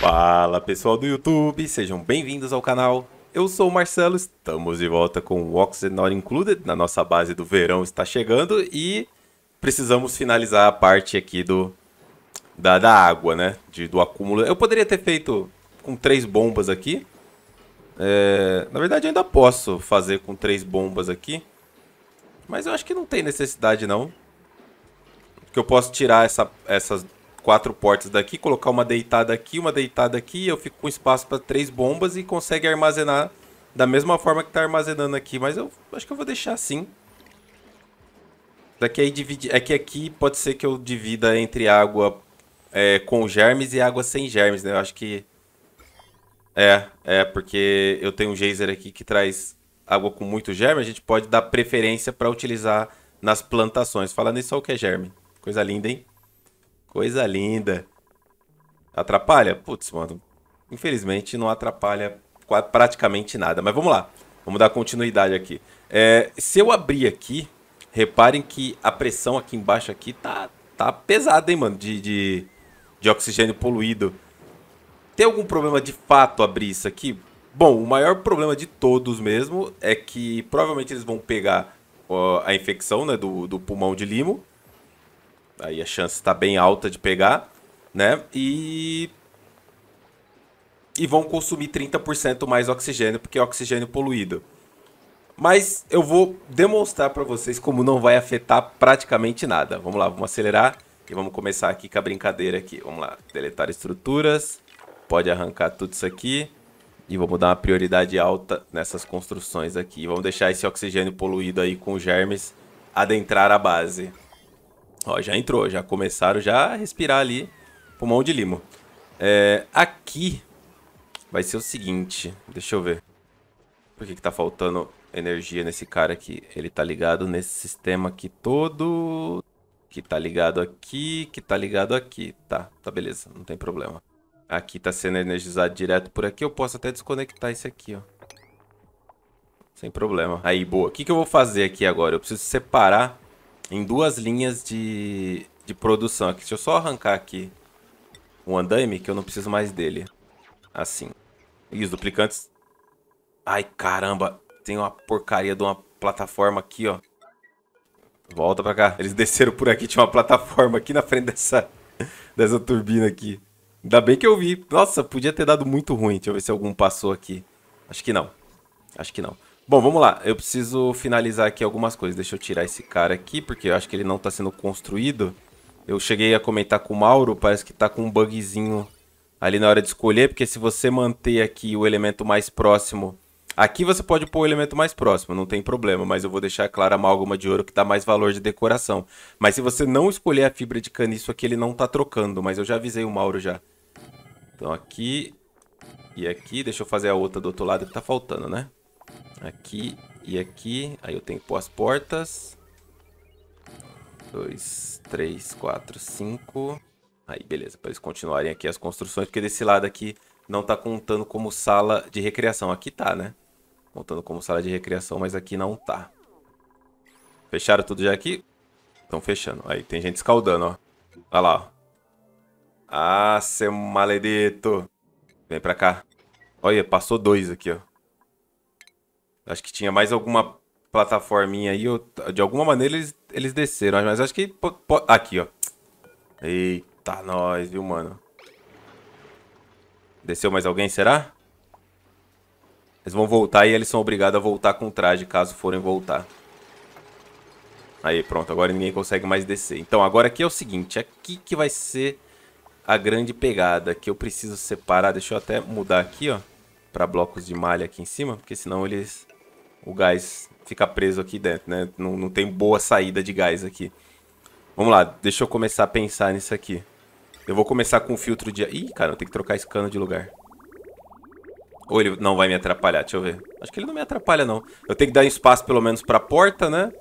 Fala pessoal do YouTube, sejam bem-vindos ao canal. Eu sou o Marcelo, estamos de volta com o Oxygen Not Included, na nossa base do verão está chegando e precisamos finalizar a parte aqui do da, da água, né? De, do acúmulo. Eu poderia ter feito com três bombas aqui. É, na verdade, ainda posso fazer com três bombas aqui. Mas eu acho que não tem necessidade, não. Porque eu posso tirar essa, essas quatro portas daqui, colocar uma deitada aqui, uma deitada aqui, eu fico com espaço para três bombas e consegue armazenar da mesma forma que tá armazenando aqui, mas eu acho que eu vou deixar assim. Daqui aí dividir é que aqui pode ser que eu divida entre água é, com germes e água sem germes, né? Eu acho que é, é porque eu tenho um geyser aqui que traz água com muito germe, a gente pode dar preferência para utilizar nas plantações. Falando nisso olha o que é germe. Coisa linda, hein? Coisa linda. Atrapalha? Putz, mano. Infelizmente não atrapalha praticamente nada. Mas vamos lá. Vamos dar continuidade aqui. É, se eu abrir aqui, reparem que a pressão aqui embaixo aqui tá, tá pesada, hein, mano? De, de, de oxigênio poluído. Tem algum problema de fato abrir isso aqui? Bom, o maior problema de todos mesmo é que provavelmente eles vão pegar a infecção né, do, do pulmão de limo Aí a chance está bem alta de pegar, né? E e vão consumir 30% mais oxigênio, porque é oxigênio poluído. Mas eu vou demonstrar para vocês como não vai afetar praticamente nada. Vamos lá, vamos acelerar e vamos começar aqui com a brincadeira aqui. Vamos lá, deletar estruturas, pode arrancar tudo isso aqui e vamos dar uma prioridade alta nessas construções aqui. Vamos deixar esse oxigênio poluído aí com germes adentrar a base. Ó, já entrou, já começaram já a respirar ali pulmão de limo. É, aqui vai ser o seguinte, deixa eu ver. Por que que tá faltando energia nesse cara aqui? Ele tá ligado nesse sistema aqui todo, que tá ligado aqui, que tá ligado aqui. Tá, tá beleza, não tem problema. Aqui tá sendo energizado direto por aqui, eu posso até desconectar esse aqui, ó. Sem problema. Aí, boa. O que, que eu vou fazer aqui agora? Eu preciso separar em duas linhas de, de produção aqui. Deixa eu só arrancar aqui o andaime, que eu não preciso mais dele. Assim. E os duplicantes... Ai, caramba. Tem uma porcaria de uma plataforma aqui, ó. Volta pra cá. Eles desceram por aqui, tinha uma plataforma aqui na frente dessa, dessa turbina aqui. Ainda bem que eu vi. Nossa, podia ter dado muito ruim. Deixa eu ver se algum passou aqui. Acho que não. Acho que não. Bom, vamos lá. Eu preciso finalizar aqui algumas coisas. Deixa eu tirar esse cara aqui, porque eu acho que ele não está sendo construído. Eu cheguei a comentar com o Mauro, parece que está com um bugzinho ali na hora de escolher, porque se você manter aqui o elemento mais próximo... Aqui você pode pôr o elemento mais próximo, não tem problema, mas eu vou deixar claro a amálgama de ouro que dá mais valor de decoração. Mas se você não escolher a fibra de caniço aqui, ele não está trocando, mas eu já avisei o Mauro já. Então aqui e aqui, deixa eu fazer a outra do outro lado que tá faltando, né? Aqui e aqui. Aí eu tenho que pôr as portas. Dois, três, quatro, cinco. Aí, beleza. Para eles continuarem aqui as construções, porque desse lado aqui não tá contando como sala de recreação. Aqui tá, né? Contando como sala de recreação, mas aqui não tá. Fecharam tudo já aqui? Estão fechando. Aí, tem gente escaldando, ó. Olha lá, ó. Ah, seu maledito. Vem pra cá. Olha, passou dois aqui, ó. Acho que tinha mais alguma plataforminha aí. de alguma maneira eles, eles desceram. Mas acho que... Aqui, ó. Eita, nós, viu, mano? Desceu mais alguém, será? Eles vão voltar e eles são obrigados a voltar com o traje, caso forem voltar. Aí, pronto. Agora ninguém consegue mais descer. Então, agora aqui é o seguinte. Aqui que vai ser a grande pegada, que eu preciso separar. Deixa eu até mudar aqui, ó. Pra blocos de malha aqui em cima, porque senão eles o gás fica preso aqui dentro, né? Não, não tem boa saída de gás aqui. Vamos lá, deixa eu começar a pensar nisso aqui. Eu vou começar com o filtro de... Ih, cara, eu tenho que trocar esse cano de lugar. Ou ele não vai me atrapalhar, deixa eu ver. Acho que ele não me atrapalha, não. Eu tenho que dar espaço pelo menos pra porta, né?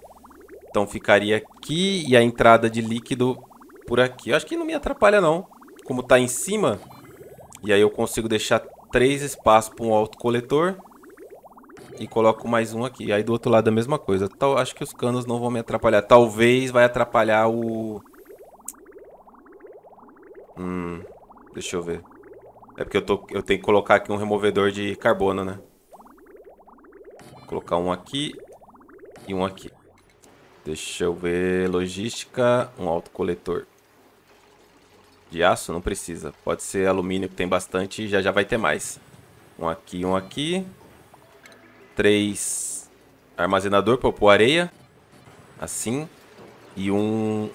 Então ficaria aqui e a entrada de líquido por aqui. Eu acho que não me atrapalha, não. Como tá em cima, e aí eu consigo deixar três espaços para um autocoletor e coloco mais um aqui. Aí do outro lado a mesma coisa. Tal, acho que os canos não vão me atrapalhar. Talvez vai atrapalhar o... Hum, deixa eu ver. É porque eu, tô, eu tenho que colocar aqui um removedor de carbono, né? Vou colocar um aqui e um aqui. Deixa eu ver. Logística, um autocoletor. De aço? Não precisa. Pode ser alumínio que tem bastante e já já vai ter mais. Um aqui, um aqui três armazenador para pôr areia. Assim. E um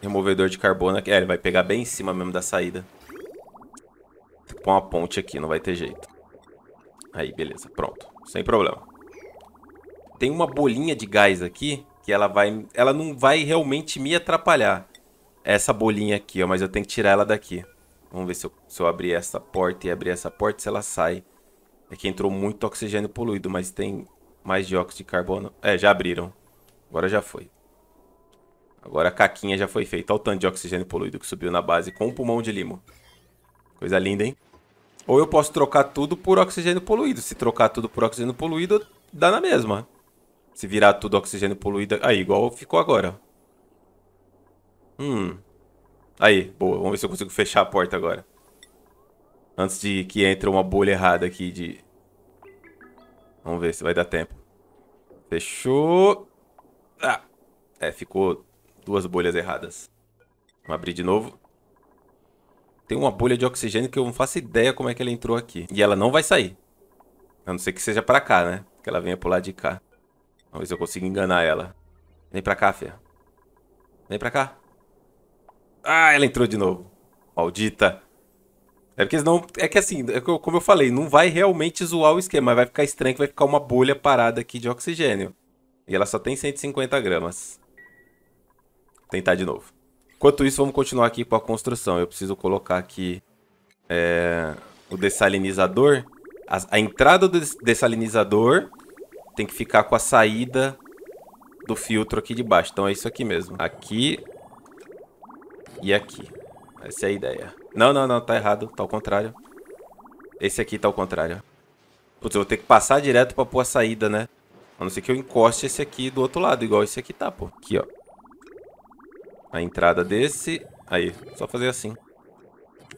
removedor de carbono. É, ele vai pegar bem em cima mesmo da saída. Põe uma ponte aqui, não vai ter jeito. Aí, beleza, pronto. Sem problema. Tem uma bolinha de gás aqui que ela vai. Ela não vai realmente me atrapalhar. Essa bolinha aqui, ó. Mas eu tenho que tirar ela daqui. Vamos ver se eu, se eu abrir essa porta e abrir essa porta, se ela sai. É que entrou muito oxigênio poluído, mas tem mais dióxido de carbono. É, já abriram. Agora já foi. Agora a caquinha já foi feita. Olha o tanto de oxigênio poluído que subiu na base com o pulmão de limo. Coisa linda, hein? Ou eu posso trocar tudo por oxigênio poluído. Se trocar tudo por oxigênio poluído, dá na mesma. Se virar tudo oxigênio poluído... Aí, igual ficou agora. Hum. Aí, boa. Vamos ver se eu consigo fechar a porta agora. Antes de que entre uma bolha errada aqui de... Vamos ver se vai dar tempo. Fechou. Ah. É, ficou duas bolhas erradas. Vamos abrir de novo. Tem uma bolha de oxigênio que eu não faço ideia como é que ela entrou aqui. E ela não vai sair. A não ser que seja pra cá, né? Que ela venha pro lado de cá. Vamos ver se eu consigo enganar ela. Vem pra cá, Fia. Vem pra cá. Ah, ela entrou de novo. Maldita. É porque senão, é que assim, é como eu falei, não vai realmente zoar o esquema, vai ficar estranho que vai ficar uma bolha parada aqui de oxigênio. E ela só tem 150 gramas. Tentar de novo. Enquanto isso, vamos continuar aqui com a construção. Eu preciso colocar aqui é, o dessalinizador. A, a entrada do dessalinizador tem que ficar com a saída do filtro aqui de baixo. Então é isso aqui mesmo. Aqui e aqui. Essa é a ideia. Não, não, não, tá errado. Tá ao contrário. Esse aqui tá ao contrário. Putz, eu vou ter que passar direto pra pôr a saída, né? A não ser que eu encoste esse aqui do outro lado, igual esse aqui tá, pô. Aqui, ó. A entrada desse. Aí, só fazer assim.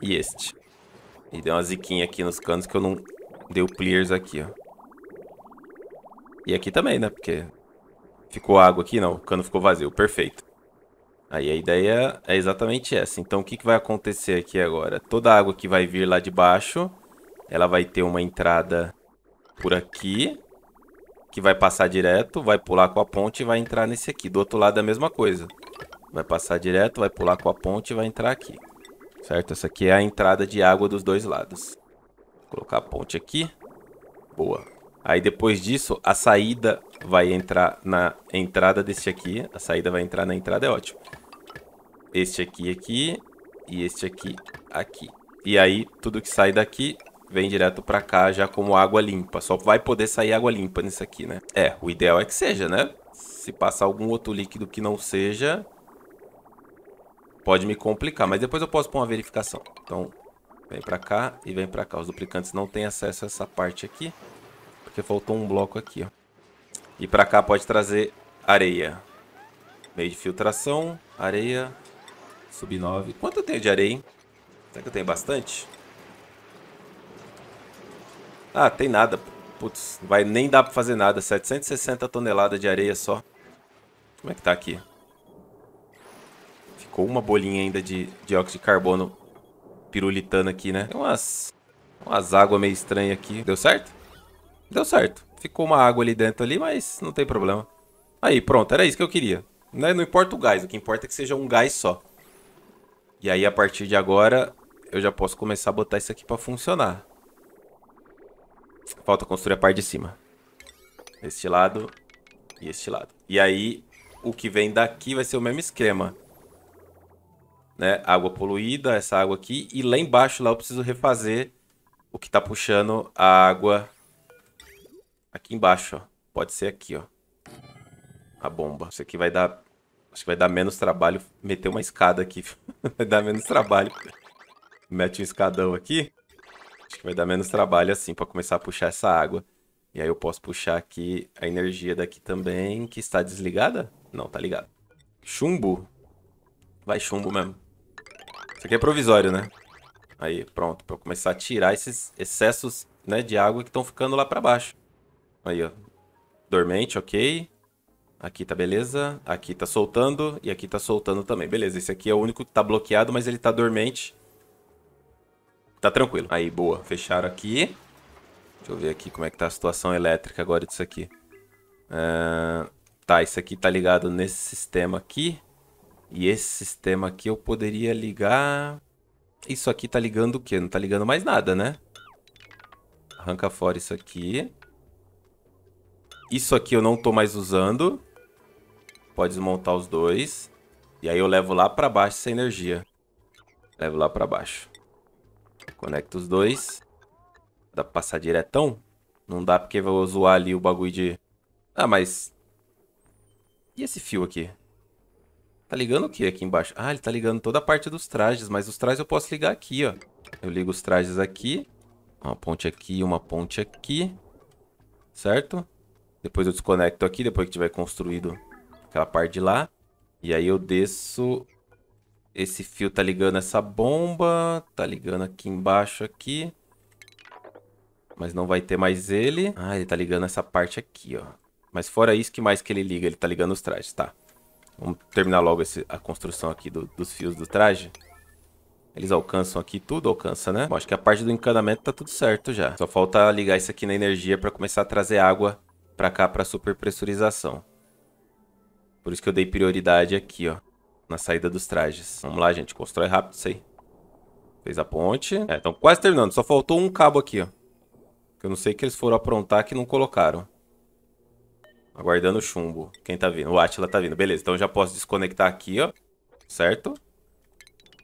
E este. E deu uma ziquinha aqui nos canos que eu não... Deu clears aqui, ó. E aqui também, né? Porque ficou água aqui, não. O cano ficou vazio. Perfeito. Aí a ideia é exatamente essa. Então o que, que vai acontecer aqui agora? Toda a água que vai vir lá de baixo, ela vai ter uma entrada por aqui, que vai passar direto, vai pular com a ponte e vai entrar nesse aqui. Do outro lado é a mesma coisa. Vai passar direto, vai pular com a ponte e vai entrar aqui. Certo? Essa aqui é a entrada de água dos dois lados. Vou colocar a ponte aqui. Boa. Aí depois disso, a saída vai entrar na entrada desse aqui. A saída vai entrar na entrada, é ótimo. Este aqui aqui. E este aqui aqui. E aí, tudo que sai daqui vem direto pra cá já como água limpa. Só vai poder sair água limpa nisso aqui, né? É, o ideal é que seja, né? Se passar algum outro líquido que não seja, pode me complicar. Mas depois eu posso pôr uma verificação. Então, vem pra cá e vem pra cá. Os duplicantes não têm acesso a essa parte aqui, porque faltou um bloco aqui, ó. E pra cá pode trazer areia. Meio de filtração, areia, Subi 9. Quanto eu tenho de areia, hein? Será que eu tenho bastante? Ah, tem nada. Putz, não vai nem dar pra fazer nada. 760 toneladas de areia só. Como é que tá aqui? Ficou uma bolinha ainda de dióxido de, de carbono pirulitando aqui, né? Tem umas, umas águas meio estranhas aqui. Deu certo? Deu certo. Ficou uma água ali dentro ali, mas não tem problema. Aí, pronto. Era isso que eu queria. Né? Não importa o gás. O que importa é que seja um gás só. E aí, a partir de agora, eu já posso começar a botar isso aqui pra funcionar. Falta construir a parte de cima. Este lado e este lado. E aí, o que vem daqui vai ser o mesmo esquema. Né? Água poluída, essa água aqui. E lá embaixo, lá eu preciso refazer o que tá puxando a água aqui embaixo, ó. Pode ser aqui, ó. A bomba. Isso aqui vai dar Acho que vai dar menos trabalho meter uma escada aqui. vai dar menos trabalho. Mete um escadão aqui. Acho que vai dar menos trabalho assim para começar a puxar essa água. E aí eu posso puxar aqui a energia daqui também, que está desligada? Não, tá ligada. Chumbo. Vai chumbo mesmo. Isso aqui é provisório, né? Aí, pronto. Pra começar a tirar esses excessos né, de água que estão ficando lá pra baixo. Aí, ó. Dormente, ok. Aqui tá beleza, aqui tá soltando e aqui tá soltando também. Beleza, esse aqui é o único que tá bloqueado, mas ele tá dormente. Tá tranquilo. Aí, boa. Fecharam aqui. Deixa eu ver aqui como é que tá a situação elétrica agora disso aqui. Uh, tá, isso aqui tá ligado nesse sistema aqui. E esse sistema aqui eu poderia ligar... Isso aqui tá ligando o quê? Não tá ligando mais nada, né? Arranca fora isso aqui. Isso aqui eu não tô mais usando. Pode desmontar os dois. E aí eu levo lá pra baixo essa energia. Levo lá pra baixo. Conecto os dois. Dá pra passar diretão? Não dá porque eu vou zoar ali o bagulho de... Ah, mas... E esse fio aqui? Tá ligando o que aqui embaixo? Ah, ele tá ligando toda a parte dos trajes, mas os trajes eu posso ligar aqui, ó. Eu ligo os trajes aqui. Uma ponte aqui, uma ponte aqui. Certo? Depois eu desconecto aqui, depois que tiver construído aquela parte de lá. E aí eu desço. Esse fio tá ligando essa bomba. Tá ligando aqui embaixo aqui. Mas não vai ter mais ele. Ah, ele tá ligando essa parte aqui, ó. Mas fora isso, que mais que ele liga? Ele tá ligando os trajes, tá. Vamos terminar logo esse, a construção aqui do, dos fios do traje. Eles alcançam aqui, tudo alcança, né? Bom, acho que a parte do encanamento tá tudo certo já. Só falta ligar isso aqui na energia pra começar a trazer água pra cá pra pressurização por isso que eu dei prioridade aqui, ó. Na saída dos trajes. Vamos lá, gente. Constrói rápido isso aí. Fez a ponte. É, estão quase terminando. Só faltou um cabo aqui, ó. Que eu não sei que eles foram aprontar que não colocaram. Aguardando o chumbo. Quem tá vindo? O Atila tá vindo. Beleza, então eu já posso desconectar aqui, ó. Certo?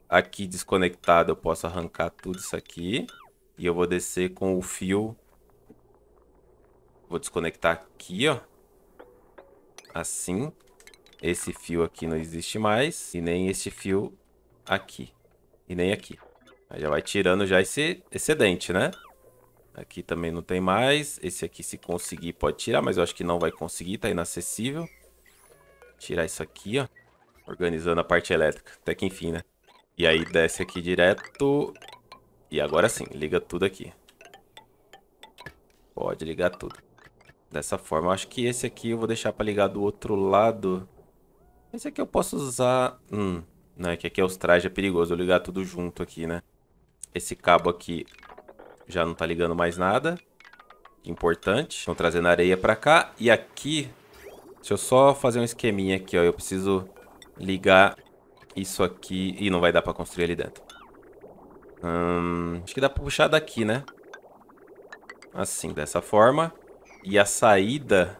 Aqui desconectado eu posso arrancar tudo isso aqui. E eu vou descer com o fio. Vou desconectar aqui, ó. Assim. Esse fio aqui não existe mais. E nem este fio aqui. E nem aqui. Aí já vai tirando já esse excedente, né? Aqui também não tem mais. Esse aqui, se conseguir, pode tirar, mas eu acho que não vai conseguir, tá inacessível. Tirar isso aqui, ó. Organizando a parte elétrica. Até que enfim, né? E aí desce aqui direto. E agora sim, liga tudo aqui. Pode ligar tudo. Dessa forma, eu acho que esse aqui eu vou deixar pra ligar do outro lado. Esse aqui eu posso usar... Hum, não, é que aqui é os trajes, é perigoso eu ligar tudo junto aqui, né? Esse cabo aqui já não tá ligando mais nada. Importante. Estão trazendo areia pra cá. E aqui, deixa eu só fazer um esqueminha aqui, ó. Eu preciso ligar isso aqui. Ih, não vai dar pra construir ali dentro. Hum, acho que dá pra puxar daqui, né? Assim, dessa forma. E a saída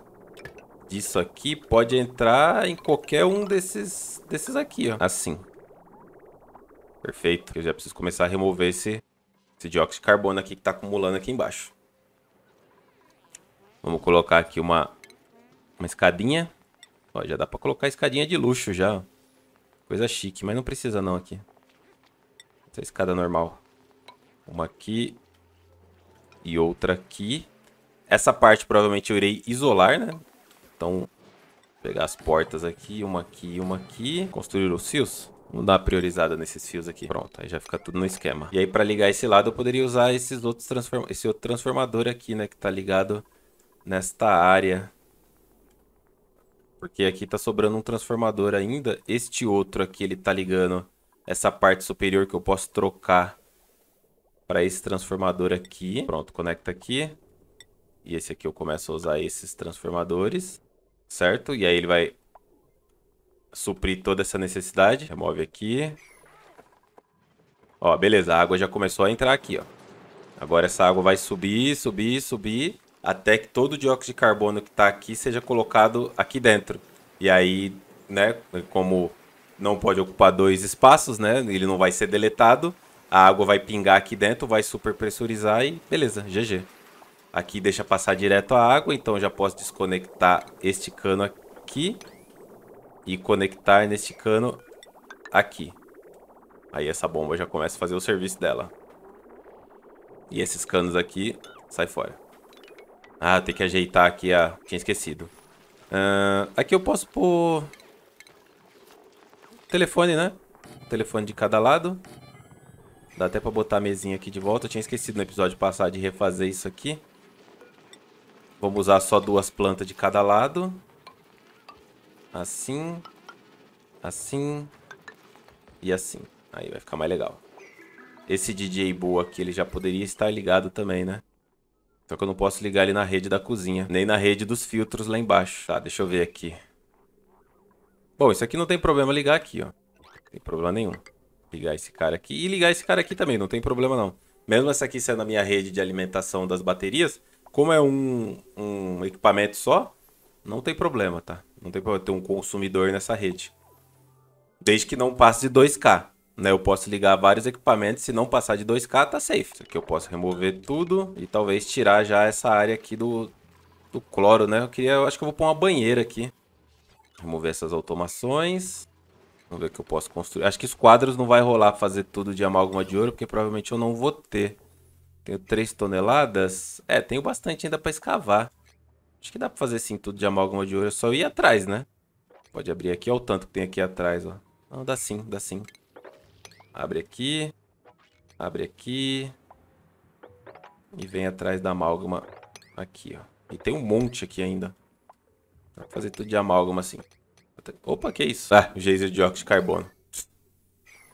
disso aqui pode entrar em qualquer um desses, desses aqui, ó. Assim. Perfeito. Eu já preciso começar a remover esse, esse dióxido de carbono aqui que está acumulando aqui embaixo. Vamos colocar aqui uma, uma escadinha. Ó, já dá para colocar escadinha de luxo já. Coisa chique, mas não precisa não aqui. Essa escada normal. Uma aqui e outra aqui. Essa parte provavelmente eu irei isolar, né? Então, pegar as portas aqui, uma aqui e uma aqui. Construir os fios. Vamos dar uma priorizada nesses fios aqui. Pronto, aí já fica tudo no esquema. E aí, para ligar esse lado, eu poderia usar esses outros transform... esse outro transformador aqui, né? Que tá ligado nesta área. Porque aqui tá sobrando um transformador ainda. Este outro aqui, ele tá ligando essa parte superior que eu posso trocar para esse transformador aqui. Pronto, conecta aqui. E esse aqui eu começo a usar esses transformadores certo? E aí ele vai suprir toda essa necessidade. Remove aqui. Ó, beleza, a água já começou a entrar aqui, ó. Agora essa água vai subir, subir, subir, até que todo o dióxido de carbono que está aqui seja colocado aqui dentro. E aí, né, como não pode ocupar dois espaços, né, ele não vai ser deletado, a água vai pingar aqui dentro, vai super pressurizar e beleza, GG. Aqui deixa passar direto a água, então já posso desconectar este cano aqui e conectar neste cano aqui. Aí essa bomba já começa a fazer o serviço dela. E esses canos aqui, sai fora. Ah, tem que ajeitar aqui a... tinha esquecido. Uh, aqui eu posso pôr... Telefone, né? Telefone de cada lado. Dá até pra botar a mesinha aqui de volta. Eu tinha esquecido no episódio passado de refazer isso aqui. Vamos usar só duas plantas de cada lado. Assim. Assim. E assim. Aí vai ficar mais legal. Esse DJ Boa aqui, ele já poderia estar ligado também, né? Só que eu não posso ligar ele na rede da cozinha. Nem na rede dos filtros lá embaixo. Tá, deixa eu ver aqui. Bom, isso aqui não tem problema ligar aqui, ó. Não tem problema nenhum. Ligar esse cara aqui. E ligar esse cara aqui também, não tem problema não. Mesmo essa aqui sendo a minha rede de alimentação das baterias, como é um, um equipamento só, não tem problema, tá? Não tem problema ter um consumidor nessa rede. Desde que não passe de 2K. Né? Eu posso ligar vários equipamentos, se não passar de 2K, tá safe. Aqui eu posso remover tudo e talvez tirar já essa área aqui do, do cloro, né? Eu queria, eu acho que eu vou pôr uma banheira aqui. Remover essas automações. Vamos ver o que eu posso construir. Acho que os quadros não vai rolar fazer tudo de amálgama de ouro, porque provavelmente eu não vou ter. Tenho 3 toneladas. É, tenho bastante ainda pra escavar. Acho que dá pra fazer sim tudo de amálgama de ouro. É só ir atrás, né? Pode abrir aqui. Olha o tanto que tem aqui atrás, ó. Não, dá sim, dá sim. Abre aqui. Abre aqui. E vem atrás da amálgama aqui, ó. E tem um monte aqui ainda. Dá pra fazer tudo de amálgama assim. Opa, que isso? Ah, geyser de óxido de carbono.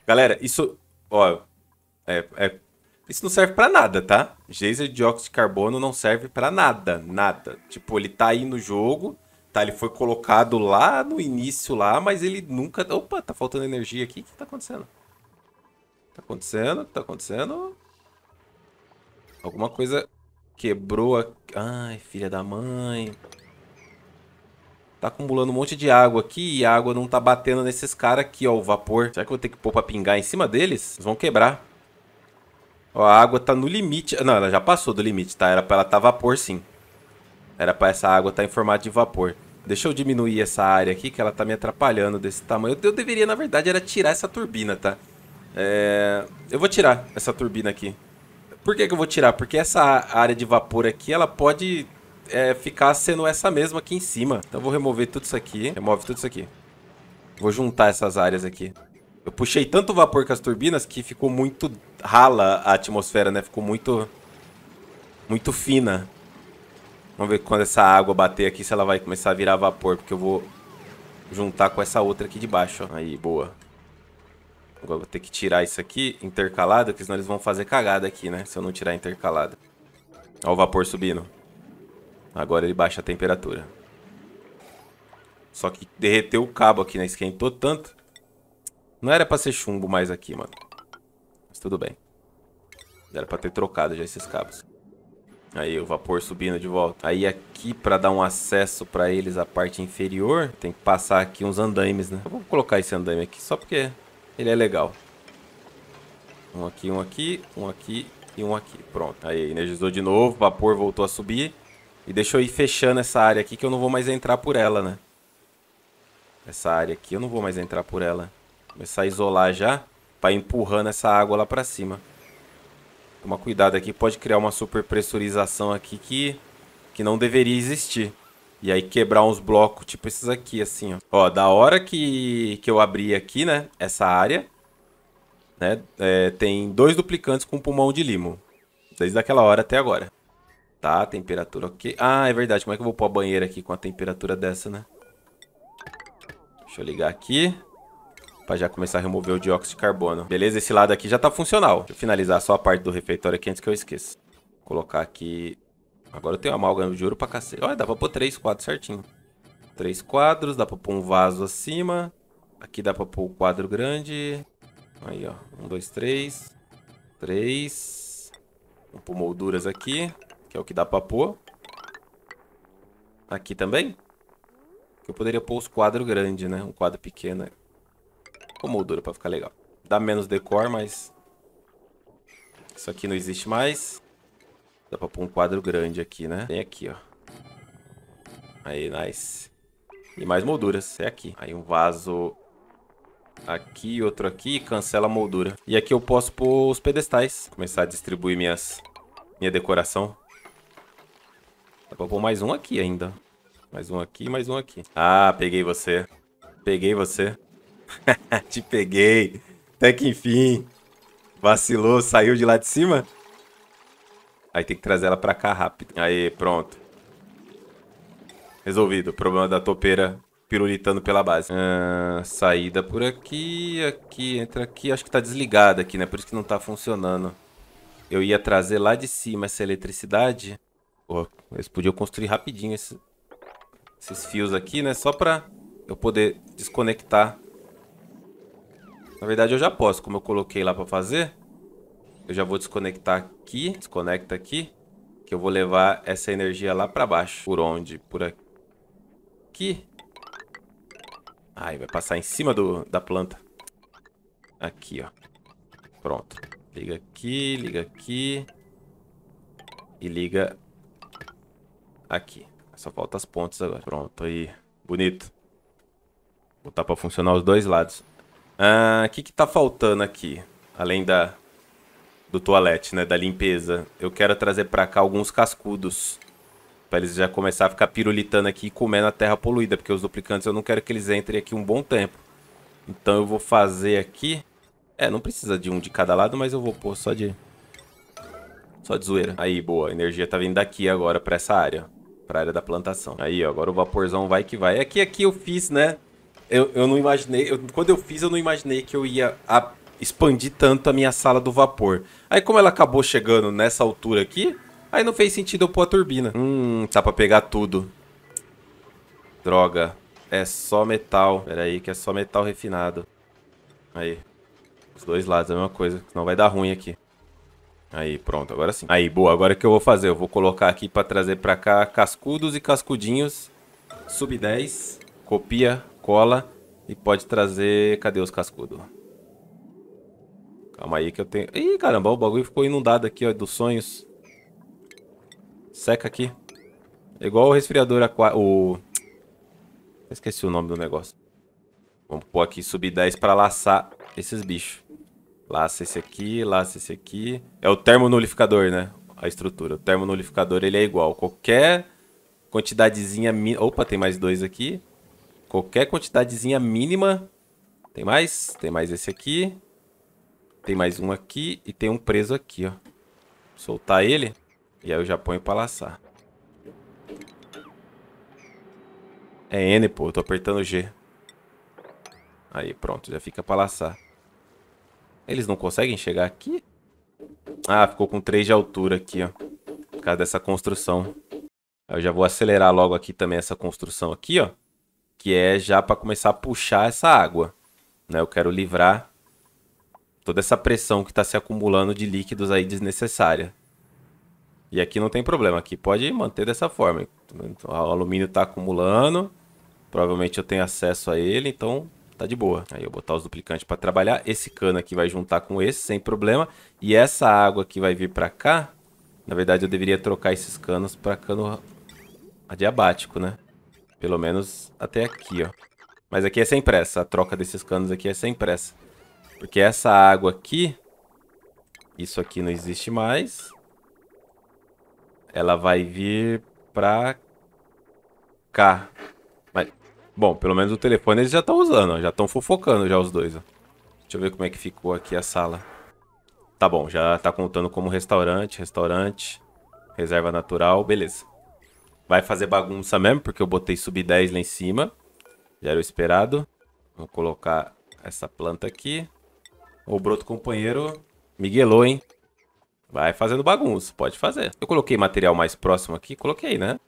Galera, isso... Ó, é, é isso não serve para nada, tá? Geyser de dióxido de carbono não serve para nada, nada. Tipo, ele tá aí no jogo, tá? Ele foi colocado lá no início lá, mas ele nunca... Opa, tá faltando energia aqui. O que tá acontecendo? Tá acontecendo? Tá acontecendo? Alguma coisa quebrou a... Ai, filha da mãe. Tá acumulando um monte de água aqui e a água não tá batendo nesses caras aqui, ó, o vapor. Será que eu vou ter que pôr pra pingar em cima deles? Eles vão quebrar. Ó, a água tá no limite. Não, ela já passou do limite, tá? Era pra ela tá vapor, sim. Era pra essa água tá em formato de vapor. Deixa eu diminuir essa área aqui, que ela tá me atrapalhando desse tamanho. Eu deveria, na verdade, era tirar essa turbina, tá? É... Eu vou tirar essa turbina aqui. Por que, que eu vou tirar? Porque essa área de vapor aqui, ela pode é, ficar sendo essa mesma aqui em cima. Então eu vou remover tudo isso aqui. Remove tudo isso aqui. Vou juntar essas áreas aqui. Eu puxei tanto vapor com as turbinas que ficou muito rala a atmosfera, né? Ficou muito muito fina. Vamos ver quando essa água bater aqui se ela vai começar a virar vapor, porque eu vou juntar com essa outra aqui de baixo. Ó. Aí, boa. Agora eu vou ter que tirar isso aqui intercalado, porque senão eles vão fazer cagada aqui, né? Se eu não tirar intercalado. Ó o vapor subindo. Agora ele baixa a temperatura. Só que derreteu o cabo aqui, né? Esquentou tanto. Não era pra ser chumbo mais aqui, mano tudo bem. Era pra ter trocado já esses cabos. Aí o vapor subindo de volta. Aí aqui para dar um acesso para eles a parte inferior, tem que passar aqui uns andaimes, né? Vamos colocar esse andaime aqui só porque ele é legal. Um aqui, um aqui, um aqui e um aqui. Pronto. Aí energizou de novo, o vapor voltou a subir. E deixa eu ir fechando essa área aqui que eu não vou mais entrar por ela, né? Essa área aqui eu não vou mais entrar por ela. Começar a isolar já para empurrando essa água lá para cima. Toma cuidado aqui, pode criar uma superpressurização aqui que, que não deveria existir. E aí quebrar uns blocos tipo esses aqui, assim, ó. Ó, da hora que, que eu abri aqui, né, essa área, né, é, tem dois duplicantes com pulmão de limo. Desde aquela hora até agora. Tá, temperatura ok. Ah, é verdade, como é que eu vou pôr a banheira aqui com a temperatura dessa, né? Deixa eu ligar aqui para já começar a remover o dióxido de carbono. Beleza? Esse lado aqui já tá funcional. Deixa eu finalizar só a parte do refeitório aqui antes que eu esqueça. Vou colocar aqui... Agora eu tenho amálgama de ouro pra cacete. Olha, dá pra pôr três quadros certinho. Três quadros, dá pra pôr um vaso acima. Aqui dá pra pôr o um quadro grande. Aí, ó. Um, dois, três. Três. Vamos pôr molduras aqui, que é o que dá pra pôr. Aqui também. Eu poderia pôr os quadros grandes, né? Um quadro pequeno com moldura pra ficar legal. Dá menos decor, mas... Isso aqui não existe mais. Dá pra pôr um quadro grande aqui, né? Tem aqui, ó. Aí, nice. E mais molduras, é aqui. Aí um vaso aqui, outro aqui, cancela a moldura. E aqui eu posso pôr os pedestais. Começar a distribuir minhas, minha decoração. Dá pra pôr mais um aqui ainda. Mais um aqui, mais um aqui. Ah, peguei você. Peguei você. Te peguei. Até que enfim. Vacilou, saiu de lá de cima? Aí tem que trazer ela pra cá rápido. Aí, pronto. Resolvido. O problema da topeira pirulitando pela base. Ah, saída por aqui, aqui, entra aqui. Acho que tá desligada aqui, né? Por isso que não tá funcionando. Eu ia trazer lá de cima essa eletricidade. Pô, eles podiam construir rapidinho esse, esses fios aqui, né? Só pra eu poder desconectar na verdade eu já posso, como eu coloquei lá para fazer. Eu já vou desconectar aqui, desconecta aqui, que eu vou levar essa energia lá para baixo. Por onde? Por aqui. Ai, vai passar em cima do, da planta. Aqui, ó. Pronto. Liga aqui, liga aqui. E liga aqui. Só falta as pontes agora. Pronto, aí. Bonito. Botar pra funcionar os dois lados. O ah, que, que tá faltando aqui? Além da do toalete, né? Da limpeza. Eu quero trazer pra cá alguns cascudos. Pra eles já começar a ficar pirulitando aqui e comendo a terra poluída. Porque os duplicantes eu não quero que eles entrem aqui um bom tempo. Então eu vou fazer aqui... É, não precisa de um de cada lado, mas eu vou pôr só de... Só de zoeira. Aí, boa. A energia tá vindo daqui agora pra essa área. Pra área da plantação. Aí, ó, agora o vaporzão vai que vai. Aqui, é aqui eu fiz, né? eu, eu não imaginei. Eu, quando eu fiz, eu não imaginei que eu ia a, expandir tanto a minha sala do vapor. Aí, como ela acabou chegando nessa altura aqui, aí não fez sentido eu pôr a turbina. Hum, tá pra pegar tudo. Droga. É só metal. Pera aí, que é só metal refinado. Aí. Os dois lados, é a mesma coisa. Senão vai dar ruim aqui. Aí, pronto. Agora sim. Aí, boa. Agora o que eu vou fazer? Eu vou colocar aqui pra trazer pra cá cascudos e cascudinhos. Sub 10. Copia cola e pode trazer... Cadê os cascudos? Calma aí que eu tenho... Ih, caramba, o bagulho ficou inundado aqui, ó, dos sonhos. Seca aqui. É igual o resfriador aquático... O... Esqueci o nome do negócio. Vamos pôr aqui, subir 10 pra laçar esses bichos. Laça esse aqui, laça esse aqui. É o termonulificador, né? A estrutura. O termonulificador, ele é igual. Qualquer quantidadezinha... Opa, tem mais dois aqui. Qualquer quantidadezinha mínima. Tem mais? Tem mais esse aqui. Tem mais um aqui e tem um preso aqui, ó. Soltar ele e aí eu já ponho pra laçar. É N, pô. Eu tô apertando G. Aí, pronto. Já fica pra laçar. Eles não conseguem chegar aqui? Ah, ficou com 3 de altura aqui, ó. Por causa dessa construção. Eu já vou acelerar logo aqui também essa construção aqui, ó que é já para começar a puxar essa água. Né? Eu quero livrar toda essa pressão que está se acumulando de líquidos aí desnecessária. E aqui não tem problema, aqui pode manter dessa forma. Então, o alumínio está acumulando, provavelmente eu tenho acesso a ele, então tá de boa. Aí eu vou botar os duplicantes para trabalhar. Esse cano aqui vai juntar com esse, sem problema. E essa água que vai vir para cá, na verdade eu deveria trocar esses canos para cano adiabático, né? Pelo menos até aqui, ó. Mas aqui é sem pressa. A troca desses canos aqui é sem pressa. Porque essa água aqui... Isso aqui não existe mais. Ela vai vir pra cá. Mas, bom, pelo menos o telefone eles já estão usando, ó. Já estão fofocando já os dois, ó. Deixa eu ver como é que ficou aqui a sala. Tá bom, já tá contando como restaurante, restaurante, reserva natural, beleza. Vai fazer bagunça mesmo, porque eu botei sub-10 lá em cima. Já era o esperado. Vou colocar essa planta aqui. O broto companheiro miguelou, hein? Vai fazendo bagunça, pode fazer. Eu coloquei material mais próximo aqui, coloquei, né?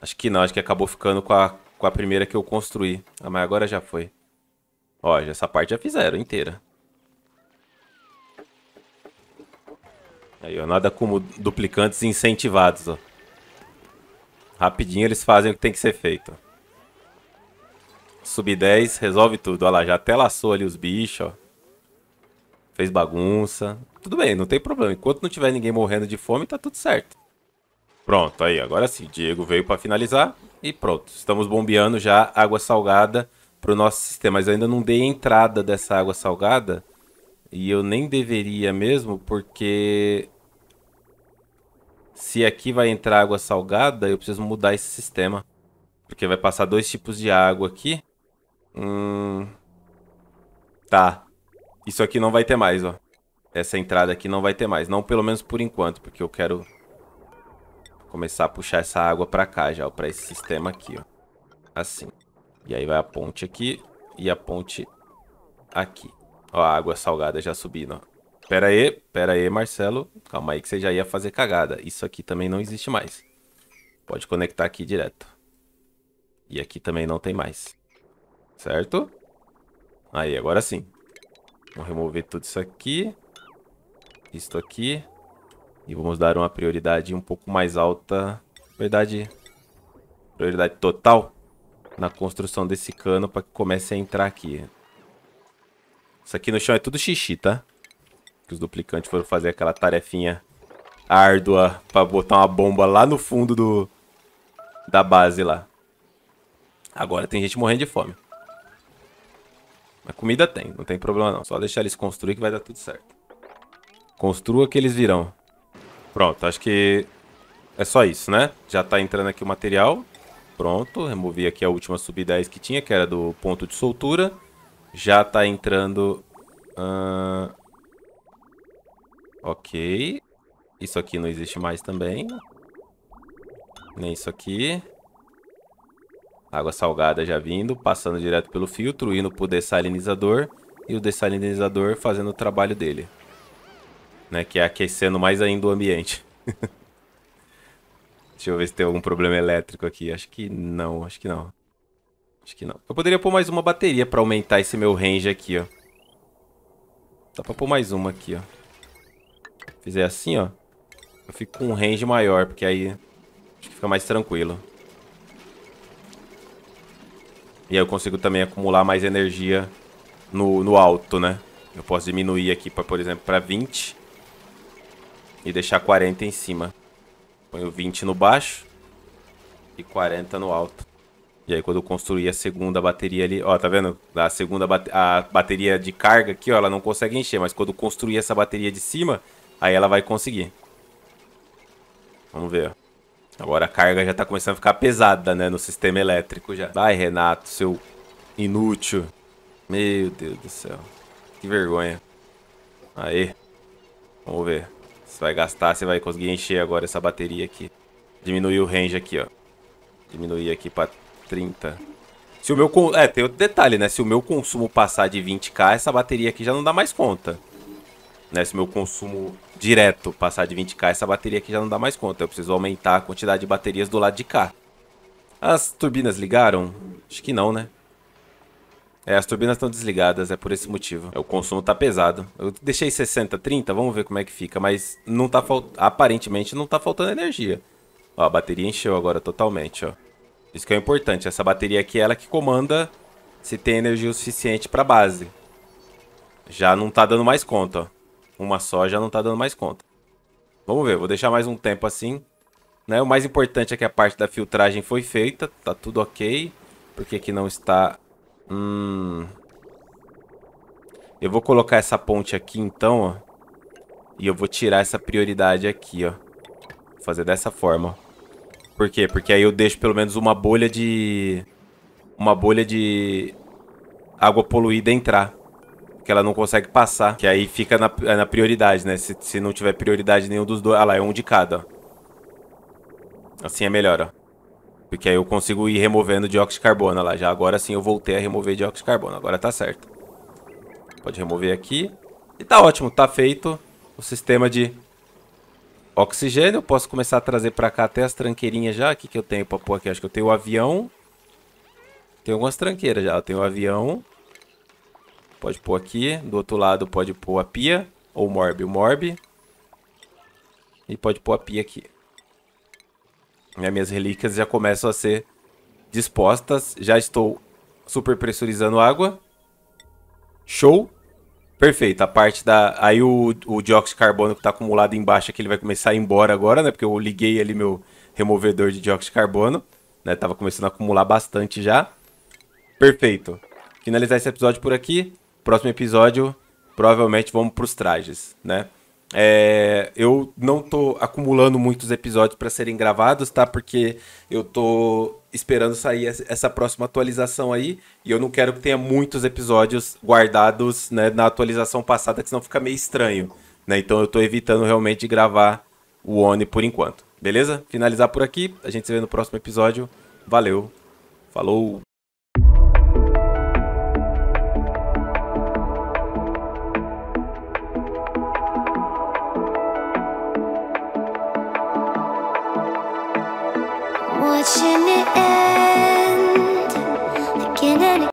Acho que não, acho que acabou ficando com a, com a primeira que eu construí. Ah, mas agora já foi. Ó, essa parte já fizeram inteira. Aí, ó, nada como duplicantes incentivados, ó. Rapidinho eles fazem o que tem que ser feito. Sub 10, resolve tudo. Olha lá, já até laçou ali os bichos, ó. Fez bagunça. Tudo bem, não tem problema. Enquanto não tiver ninguém morrendo de fome, tá tudo certo. Pronto, aí, agora sim. Diego veio para finalizar e pronto. Estamos bombeando já água salgada pro nosso sistema. Mas eu ainda não dei entrada dessa água salgada. E eu nem deveria mesmo, porque se aqui vai entrar água salgada, eu preciso mudar esse sistema. Porque vai passar dois tipos de água aqui. Hum... Tá. Isso aqui não vai ter mais, ó. Essa entrada aqui não vai ter mais. Não pelo menos por enquanto, porque eu quero começar a puxar essa água pra cá já, ó, pra esse sistema aqui, ó. Assim. E aí vai a ponte aqui e a ponte aqui. Ó, a água salgada já subindo, ó. Pera aí, pera aí, Marcelo. Calma aí que você já ia fazer cagada. Isso aqui também não existe mais. Pode conectar aqui direto. E aqui também não tem mais. Certo? Aí, agora sim. Vamos remover tudo isso aqui. Isto aqui. E vamos dar uma prioridade um pouco mais alta. Verdade. Prioridade total. Na construção desse cano para que comece a entrar aqui. Isso aqui no chão é tudo xixi, tá? Que os duplicantes foram fazer aquela tarefinha árdua pra botar uma bomba lá no fundo do da base lá. Agora tem gente morrendo de fome. Mas comida tem, não tem problema não. Só deixar eles construir que vai dar tudo certo. Construa que eles virão. Pronto, acho que é só isso, né? Já tá entrando aqui o material. Pronto, removi aqui a última sub-10 que tinha, que era do ponto de soltura. Já tá entrando... Uh... Ok. Isso aqui não existe mais também. Nem isso aqui. Água salgada já vindo, passando direto pelo filtro, indo pro dessalinizador. E o dessalinizador fazendo o trabalho dele. Né, que é aquecendo mais ainda o ambiente. Deixa eu ver se tem algum problema elétrico aqui. Acho que não, acho que não. Acho que não. Eu poderia pôr mais uma bateria pra aumentar esse meu range aqui, ó. Dá pra pôr mais uma aqui, ó fizer assim, ó, eu fico com um range maior, porque aí acho que fica mais tranquilo. E aí eu consigo também acumular mais energia no, no alto, né? Eu posso diminuir aqui, pra, por exemplo, para 20 e deixar 40 em cima. Ponho 20 no baixo e 40 no alto. E aí quando eu construir a segunda bateria ali, ó, tá vendo? A segunda bate a bateria de carga aqui, ó, ela não consegue encher, mas quando eu construir essa bateria de cima, Aí ela vai conseguir. Vamos ver. Agora a carga já tá começando a ficar pesada, né? No sistema elétrico já. Vai, Renato, seu inútil. Meu Deus do céu. Que vergonha. Aí. Vamos ver. Você vai gastar, você vai conseguir encher agora essa bateria aqui. Diminuir o range aqui, ó. Diminuir aqui pra 30. Se o meu... É, tem outro detalhe, né? Se o meu consumo passar de 20k, essa bateria aqui já não dá mais conta. Né? Se meu consumo direto passar de 20k, essa bateria aqui já não dá mais conta. Eu preciso aumentar a quantidade de baterias do lado de cá. As turbinas ligaram? Acho que não, né? É, as turbinas estão desligadas, é por esse motivo. É, o consumo tá pesado. Eu deixei 60, 30, vamos ver como é que fica. Mas não tá falt... aparentemente não tá faltando energia. Ó, a bateria encheu agora totalmente, ó. Isso que é importante, essa bateria aqui é ela que comanda se tem energia o suficiente pra base. Já não tá dando mais conta, ó. Uma só já não tá dando mais conta. Vamos ver, vou deixar mais um tempo assim. Né? O mais importante é que a parte da filtragem foi feita, tá tudo ok. Porque que não está... Hum... Eu vou colocar essa ponte aqui então, ó. E eu vou tirar essa prioridade aqui, ó. Vou fazer dessa forma, ó. Por quê? Porque aí eu deixo pelo menos uma bolha de... Uma bolha de água poluída entrar que ela não consegue passar. Que aí fica na, é na prioridade, né? Se, se, não tiver prioridade nenhum dos dois. Ah lá, é um de cada. Assim é melhor, ó. Porque aí eu consigo ir removendo dióxido de carbono lá. Já agora sim eu voltei a remover dióxido de carbono. Agora tá certo. Pode remover aqui. E tá ótimo, tá feito o sistema de oxigênio. posso começar a trazer pra cá até as tranqueirinhas já. O que, que eu tenho pra pôr aqui? Acho que eu tenho o avião. Tem algumas tranqueiras já. Eu tenho o avião. Pode pôr aqui. Do outro lado pode pôr a pia. Ou morb. O morb. E pode pôr a pia aqui. E minhas relíquias já começam a ser dispostas. Já estou super pressurizando água. Show. Perfeito. A parte da... Aí o, o dióxido de carbono que está acumulado embaixo aqui, é ele vai começar a ir embora agora, né? Porque eu liguei ali meu removedor de dióxido de carbono. Né? Tava começando a acumular bastante já. Perfeito. Finalizar esse episódio por aqui. Próximo episódio, provavelmente vamos pros trajes, né? É, eu não tô acumulando muitos episódios para serem gravados, tá? Porque eu tô esperando sair essa próxima atualização aí e eu não quero que tenha muitos episódios guardados né, na atualização passada, que senão fica meio estranho, né? Então eu tô evitando realmente de gravar o ONI por enquanto. Beleza? Finalizar por aqui. A gente se vê no próximo episódio. Valeu. Falou.